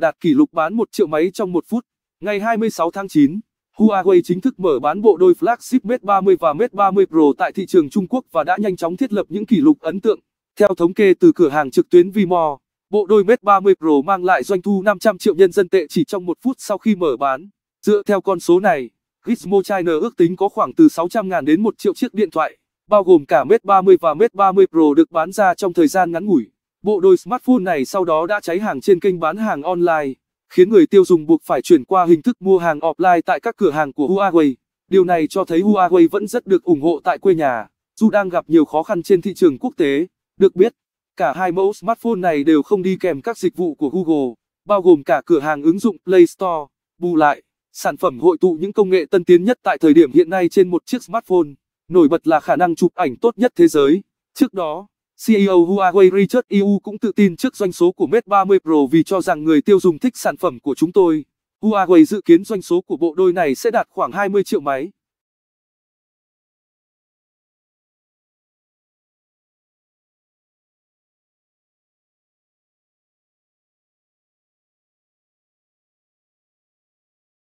đạt kỷ lục bán 1 triệu máy trong một phút. Ngày 26 tháng 9, Huawei chính thức mở bán bộ đôi flagship Mate 30 và Mate 30 Pro tại thị trường Trung Quốc và đã nhanh chóng thiết lập những kỷ lục ấn tượng. Theo thống kê từ cửa hàng trực tuyến Vmall, bộ đôi Mate 30 Pro mang lại doanh thu 500 triệu nhân dân tệ chỉ trong một phút sau khi mở bán. Dựa theo con số này, Gizmo China ước tính có khoảng từ 600.000 đến 1 triệu chiếc điện thoại, bao gồm cả Mate 30 và Mate 30 Pro được bán ra trong thời gian ngắn ngủi. Bộ đôi smartphone này sau đó đã cháy hàng trên kênh bán hàng online, khiến người tiêu dùng buộc phải chuyển qua hình thức mua hàng offline tại các cửa hàng của Huawei. Điều này cho thấy Huawei vẫn rất được ủng hộ tại quê nhà, dù đang gặp nhiều khó khăn trên thị trường quốc tế. Được biết, cả hai mẫu smartphone này đều không đi kèm các dịch vụ của Google, bao gồm cả cửa hàng ứng dụng Play Store. Bù lại, sản phẩm hội tụ những công nghệ tân tiến nhất tại thời điểm hiện nay trên một chiếc smartphone, nổi bật là khả năng chụp ảnh tốt nhất thế giới. Trước đó, CEO Huawei Richard Yu cũng tự tin trước doanh số của Mate 30 Pro vì cho rằng người tiêu dùng thích sản phẩm của chúng tôi. Huawei dự kiến doanh số của bộ đôi này sẽ đạt khoảng 20 triệu máy.